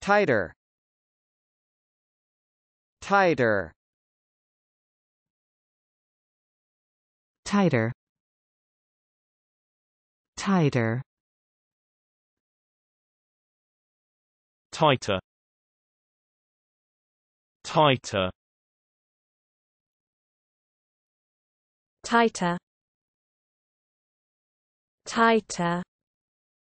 tighter tighter tighter tighter tighter tighter tighter tighter